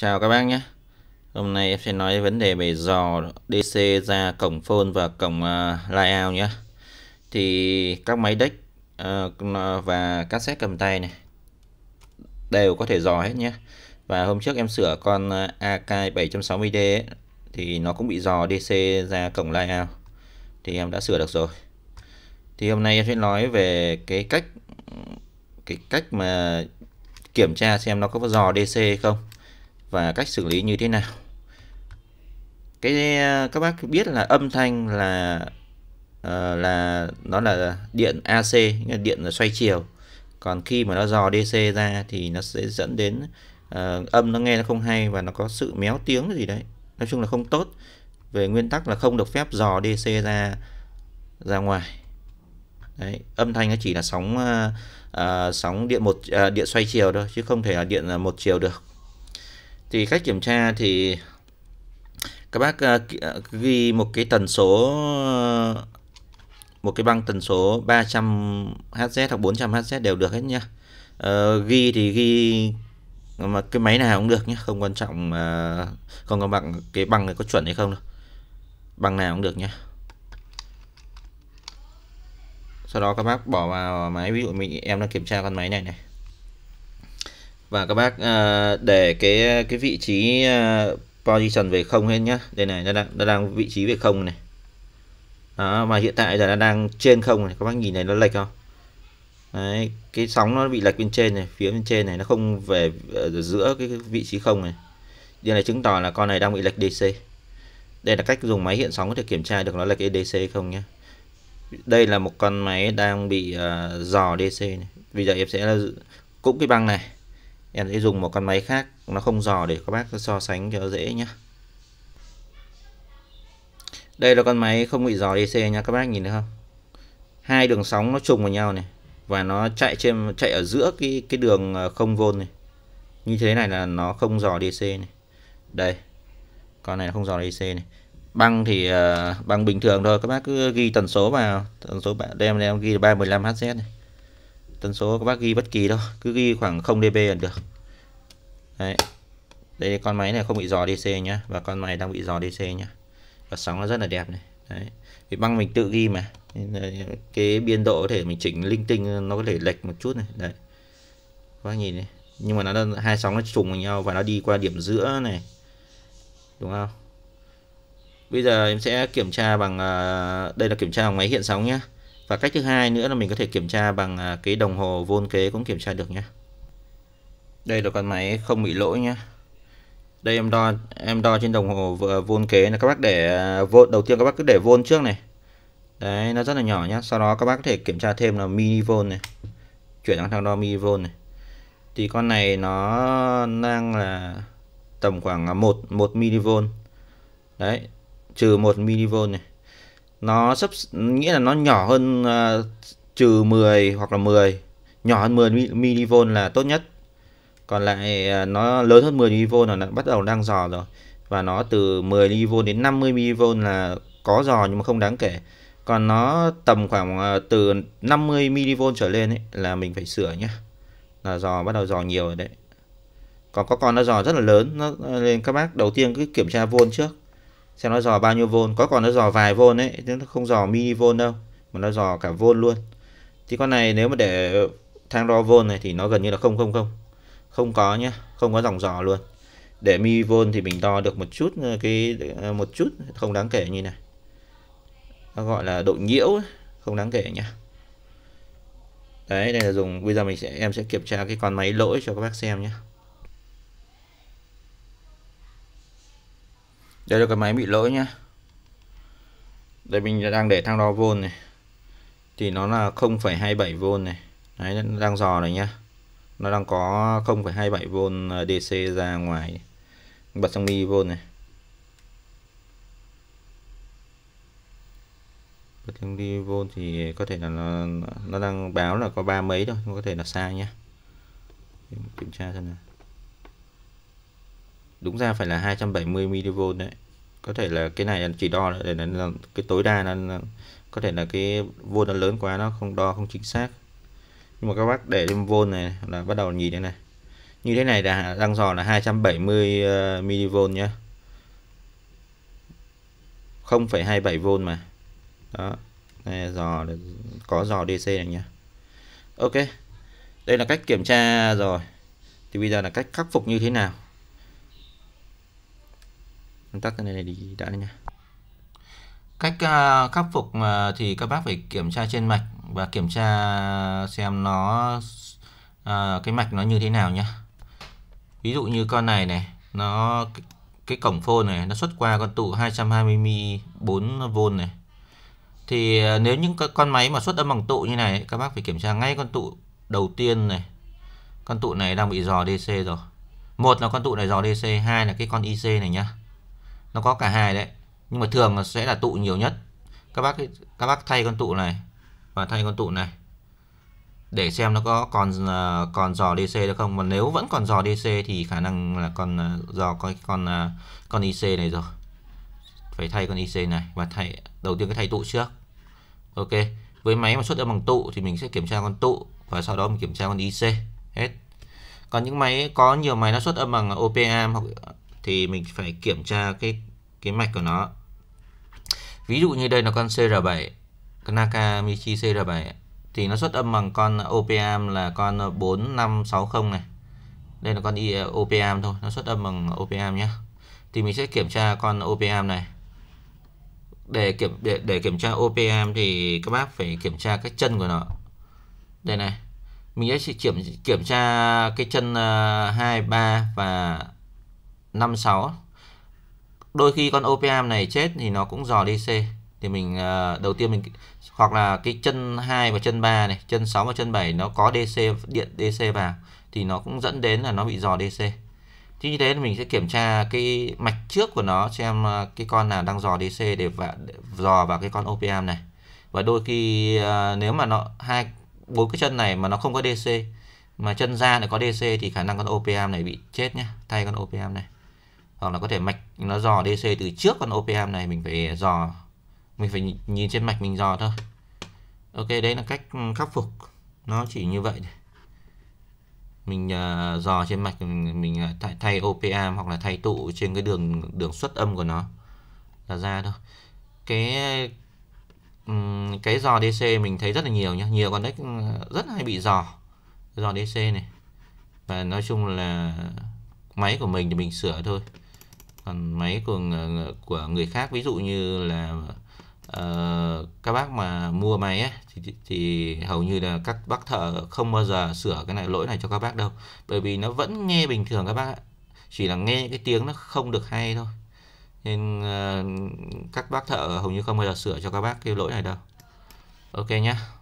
Chào các bác nhé Hôm nay em sẽ nói vấn đề về dò DC ra cổng phone và cổng uh, layout nhé Thì các máy deck uh, và cassette cầm tay này Đều có thể dò hết nhé Và hôm trước em sửa con à, AK 760D ấy, Thì nó cũng bị dò DC ra cổng layout Thì em đã sửa được rồi Thì hôm nay em sẽ nói về cái cách Cái cách mà kiểm tra xem nó có dò DC hay không và cách xử lý như thế nào cái các bác biết là âm thanh là uh, là nó là điện AC nghĩa là điện là xoay chiều còn khi mà nó dò DC ra thì nó sẽ dẫn đến uh, âm nó nghe nó không hay và nó có sự méo tiếng gì đấy nói chung là không tốt về nguyên tắc là không được phép dò DC ra ra ngoài đấy, âm thanh nó chỉ là sóng uh, uh, sóng điện một uh, điện xoay chiều thôi chứ không thể là điện một chiều được thì cách kiểm tra thì các bác ờ, ờ, ghi một cái tần số một cái băng tần số 300 Hz hoặc 400 Hz đều được hết nhá. Uh, ghi thì ghi mà cái máy nào cũng được nhé không quan trọng uh, không quan bằng cái băng này có chuẩn hay không đâu băng nào cũng được nhé sau đó các bác bỏ vào máy ví dụ mình em đang kiểm tra con máy này này và các bác à, để cái cái vị trí à, position về không hết nhá đây này nó đang nó đang vị trí về không này đó mà hiện tại giờ nó đang trên không này các bác nhìn này nó lệch không Đấy, cái sóng nó bị lệch bên trên này phía bên trên này nó không về ờ, giữa cái vị trí không này điều này chứng tỏ là con này đang bị lệch DC đây là cách dùng máy hiện sóng có thể kiểm tra được nó lệch DC không nhé đây là một con máy đang bị uh, dò DC này. bây giờ em sẽ là cũng cái băng này em sẽ dùng một con máy khác nó không dò để các bác so sánh cho dễ nhé đây là con máy không bị dò DC nha các bác nhìn thấy không hai đường sóng nó trùng vào nhau này và nó chạy trên chạy ở giữa cái cái đường ờ, không v này như thế này là nó không dò DC này đây con này không dò DC này băng thì uh, băng bình thường thôi các bác cứ ghi tần số vào tần số bạn đem em ghi là 315 Hz này tần số các bác ghi bất kỳ đâu cứ ghi khoảng 0 dB là được đấy đây con máy này không bị dò DC nhá và con này đang bị dò DC nhá và sóng nó rất là đẹp này đấy vì băng mình tự ghi mà Nên cái biên độ có thể mình chỉnh linh tinh nó có thể lệch một chút này đấy các bác nhìn này nhưng mà nó đang hai sóng nó trùng với nhau và nó đi qua điểm giữa này đúng không bây giờ em sẽ kiểm tra bằng à, đây là kiểm tra bằng máy hiện sóng nhé và cách thứ hai nữa là mình có thể kiểm tra bằng à, cái đồng hồ vôn kế cũng kiểm tra được nhé. Đây là con máy không bị lỗi nhé. Đây em đo em đo trên đồng hồ à, vôn kế là các bác để à, vôn đầu tiên các bác cứ để vôn trước này. Đấy nó rất là nhỏ nhé. Sau đó các bác có thể kiểm tra thêm là mini vôn này. Chuyển sang thang đo mini vôn này. Thì con này nó đang là tầm khoảng 1 1 mV. Đấy, trừ 1 mV này nó sắp nghĩa là nó nhỏ hơn uh, trừ 10 hoặc là 10 nhỏ hơn 10 mV là tốt nhất còn lại uh, nó lớn hơn 10 mV là nó bắt đầu đang dò rồi và nó từ 10 mV đến 50 mV là có dò nhưng mà không đáng kể còn nó tầm khoảng uh, từ 50 mV trở lên ấy, là mình phải sửa nhé là dò bắt đầu dò nhiều rồi đấy còn có con nó dò rất là lớn nó nên các bác đầu tiên cứ kiểm tra vôn trước xem nó dò bao nhiêu vôn có còn nó dò vài vôn ấy chứ nó không dò mini vôn đâu mà nó dò cả vôn luôn thì con này nếu mà để thang đo vôn này thì nó gần như là không không không không có nhá không có dòng dò luôn để mini vôn thì mình đo được một chút ờ, cái ờ, một chút không đáng kể như này nó gọi là độ nhiễu không đáng kể nhá đấy đây là dùng bây giờ mình sẽ em sẽ kiểm tra cái con máy lỗi cho các bác xem nhé đây là cái máy bị lỗi nhá đây mình đang để thang đo vôn này thì nó là 0,27V này Đấy, nó đang dò này nhá nó đang có 0,27V à, DC ra ngoài bật sang mV này bật sang mV thì có thể là nó, nó đang báo là có ba mấy thôi có thể là xa nhá kiểm tra xem nào đúng ra phải là 270 mV đấy có thể là cái này chỉ đo để là cái tối đa là có thể là cái vô nó lớn quá nó không đo không chính xác nhưng mà các bác để thêm vô này là bắt đầu nhìn đây này như thế này là đang dò là 270 mV ờ, nhá 0,27V mà đó đây dò có dò DC này nhá Ok đây là cách kiểm tra rồi thì bây giờ là cách khắc phục như thế nào tắt cái này đi đã nha cách uh, khắc phục uh, thì các bác phải kiểm tra trên mạch và kiểm tra xem nó uh, cái mạch nó như thế nào nhá ví dụ như con này này nó cái, cái cổng phôn này nó xuất qua con tụ 224V này thì uh, nếu những con máy mà xuất âm bằng tụ như này các bác phải kiểm tra ngay con tụ đầu tiên này con tụ này đang bị dò DC rồi một là con tụ này dò DC hai là cái con IC này nhá nó có cả hai đấy nhưng mà thường là sẽ là tụ nhiều nhất các bác các bác thay con tụ này và thay con tụ này để xem nó có còn à, còn giò DC được không mà nếu vẫn còn giò DC thì khả năng là còn giò con à, con à, con IC này rồi phải thay con IC này và thay đầu tiên cái thay tụ trước Ok với máy mà xuất âm bằng tụ thì mình sẽ kiểm tra con tụ và sau đó mình kiểm tra con IC hết còn những máy có nhiều máy nó xuất âm bằng OPAM hoặc thì mình phải kiểm tra cái cái mạch của nó ví dụ như đây là con CR7 Nakamichi CR7 thì nó xuất âm bằng con OPAM là con 4560 này đây là con ờ, OPAM thôi nó xuất âm bằng OPAM nhé thì mình sẽ kiểm tra con OPAM này để kiểm để, để kiểm tra OPAM thì các bác phải kiểm tra cái chân của nó đây này mình sẽ kiểm kiểm tra cái chân uh, ờ, 23 và 56 đôi khi con OPAM này chết thì nó cũng dò đi C thì mình ờ, đầu tiên mình hoặc là cái chân 2 và chân 3 này chân 6 và chân 7 nó có DC điện DC vào thì nó cũng dẫn đến là nó bị dò DC thì như thế thì mình sẽ kiểm tra cái mạch trước của nó xem ờ, cái con nào đang dò DC để, và, để dò vào cái con OPAM này và đôi khi ờ, nếu mà nó hai bốn cái chân này mà nó không có DC mà chân ra lại có DC thì khả năng con OPAM này bị chết nhé thay con OPAM này hoặc là có thể mạch nó dò DC từ trước con OPM này mình phải dò mình phải nhìn trên mạch mình dò thôi Ok đấy là cách khắc phục nó chỉ như vậy mình uh, dò trên mạch mình, mình à, thay, thay OPM hoặc là thay tụ trên cái đường đường xuất âm của nó là ra thôi cái um, cái dò DC mình thấy rất là nhiều nhá nhiều con deck rất hay bị dò dò DC này và nói chung là máy của mình thì mình sửa thôi còn máy của của người khác ví dụ như là uh, các bác mà mua máy ấy, thì, thì hầu như là các bác thợ không bao giờ sửa cái này lỗi này cho các bác đâu bởi vì nó vẫn nghe bình thường các bác ạ chỉ là nghe cái tiếng nó không được hay thôi nên uh, các bác thợ hầu như không bao giờ sửa cho các bác cái lỗi này đâu ok nhá